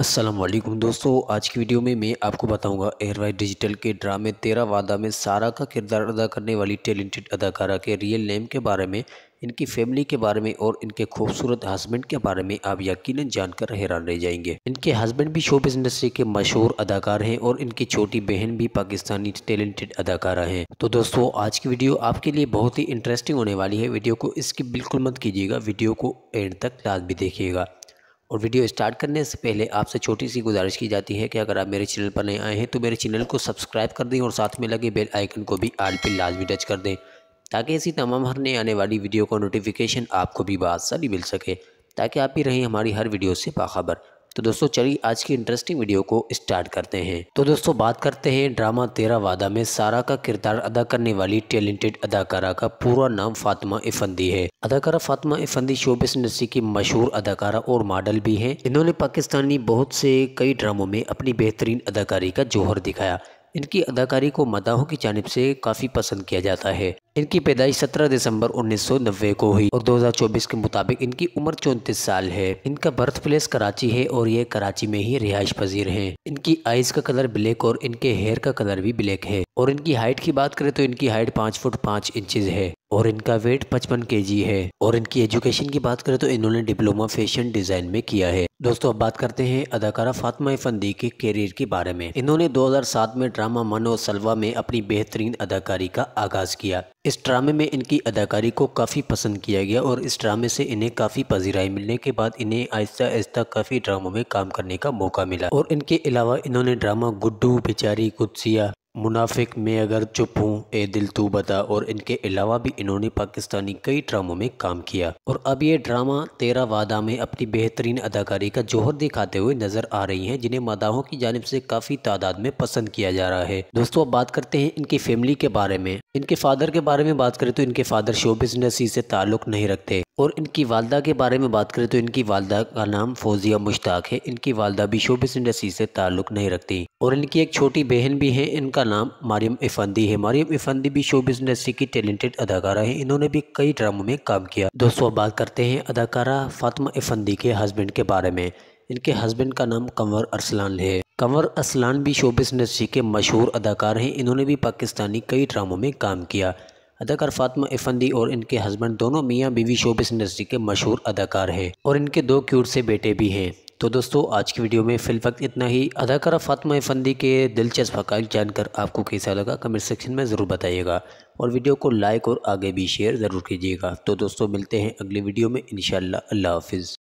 असलम दोस्तों आज की वीडियो में मैं आपको बताऊंगा एयरवाई डिजिटल के ड्रामे तेरा वादा में सारा का किरदार अदा करने वाली टैलेंटेड अदाकारा के रियल नेम के बारे में इनकी फैमिली के बारे में और इनके खूबसूरत हस्बैंड के बारे में आप यकीनन जानकर हैरान रह जाएंगे इनके हस्बैंड भी शोबिस इंडस्ट्री के मशहूर अदाकार हैं और इनकी छोटी बहन भी पाकिस्तानी टैलेंटेड अदाकारा हैं तो दोस्तों आज की वीडियो आपके लिए बहुत ही इंटरेस्टिंग होने वाली है वीडियो को इसकी बिल्कुल मत कीजिएगा वीडियो को एंड तक भी देखिएगा और वीडियो स्टार्ट करने से पहले आपसे छोटी सी गुजारिश की जाती है कि अगर आप मेरे चैनल पर नए आए हैं तो मेरे चैनल को सब्सक्राइब कर दें और साथ में लगे बेल आइकन को भी आल पर लाजमी टच कर दें ताकि ऐसी तमाम हर नए आने वाली वीडियो का नोटिफिकेशन आपको भी बासानी मिल सके ताकि आप भी रहें हमारी हर वीडियो से बाखबर तो दोस्तों चलिए आज की इंटरेस्टिंग वीडियो को स्टार्ट करते हैं तो दोस्तों बात करते हैं ड्रामा तेरा वादा में सारा का किरदार अदा करने वाली टैलेंटेड अदाकारा का पूरा नाम फातिमा इफंदी है अदाकारा फातिमा इफंदी शोबिस इंडस्ट्री की मशहूर अदाकारा और मॉडल भी हैं इन्होंने पाकिस्तानी बहुत से कई ड्रामों में अपनी बेहतरीन अदाकारी का जोहर दिखाया इनकी अदाकारी को मदाहों की जानब से काफ़ी पसंद किया जाता है इनकी पैदाइश 17 दिसंबर 1990 को हुई और 2024 के मुताबिक इनकी उम्र चौंतीस साल है इनका बर्थ प्लेस कराची है और ये कराची में ही रिहाइश पजीर है इनकी आइज का कलर ब्लैक और इनके हेयर का कलर भी ब्लैक है और इनकी हाइट की बात करें तो इनकी हाइट पांच फुट पांच इंचज है और इनका वेट 55 केजी है और इनकी एजुकेशन की बात करें तो इन्होंने डिप्लोमा फैशन डिज़ाइन में किया है दोस्तों अब बात करते हैं अदाकारा फातिमा फंदी के करियर के बारे में इन्होंने 2007 में ड्रामा मन और सलवा में अपनी बेहतरीन अदाकारी का आगाज किया इस ड्रामे में इनकी अदाकारी को काफ़ी पसंद किया गया और इस ड्रामे से इन्हें काफ़ी पजीराई मिलने के बाद इन्हें आहिस्ता आहिस्ता काफ़ी ड्रामों में काम करने का मौका मिला और इनके अलावा इन्होंने ड्रामा गुड्डू बेचारी कुत्सिया मुनाफिक मैं अगर चुप हूँ ए दिल तू बता और इनके अलावा भी इन्होंने पाकिस्तानी कई ड्रामों में काम किया और अब ये ड्रामा तेरा वादा में अपनी बेहतरीन अदाकारी का जोहर दिखाते हुए नजर आ रही हैं जिन्हें मदाहों की जानब से काफ़ी तादाद में पसंद किया जा रहा है दोस्तों अब बात करते हैं इनकी फैमिली के बारे में इनके फादर के बारे में बात करें तो इनके फादर शो बिजनेस से ताल्लुक नहीं रखते और इनकी वालदा के बारे में बात करें तो इनकी वालदा का नाम फौजिया मुश्ताक है इनकी वालदा भी शोबिस इंडस्ट्री से ताल्लुक़ नहीं रखती और इनकी एक छोटी बहन भी है इनका नाम मारियम इफंदी है मारियम इफंदी भी शोबिस इंडस्ट्री की टैलेंटेड अदाकारा है इन्होंने भी कई ड्रामों में काम किया दोस्तों बात करते हैं अदाकारा फातिमा इफंदी के हस्बैंड के बारे में इनके हस्बैंड का नाम कंवर अरसलान है कंवर असलान भी शोबिस इंडस्ट्री के मशहूर अदाकार हैं इन्होंने भी पाकिस्तानी कई ड्रामों में काम किया अदाकार फातमा इफंदी और इनके हस्बैंड दोनों मियाँ बीवी शोबिस इंडस्ट्री के मशहूर अदाकार हैं और इनके दो क्यूट से बेटे भी हैं तो दोस्तों आज की वीडियो में फिल वक्त इतना ही अदाकारा फातमा इफंदी के दिलचस्प हकाल जानकर आपको कैसा लगा कमेंट सेक्शन में ज़रूर बताइएगा और वीडियो को लाइक और आगे भी शेयर ज़रूर कीजिएगा तो दोस्तों मिलते हैं अगली वीडियो में इन अल्लाह हाफिज़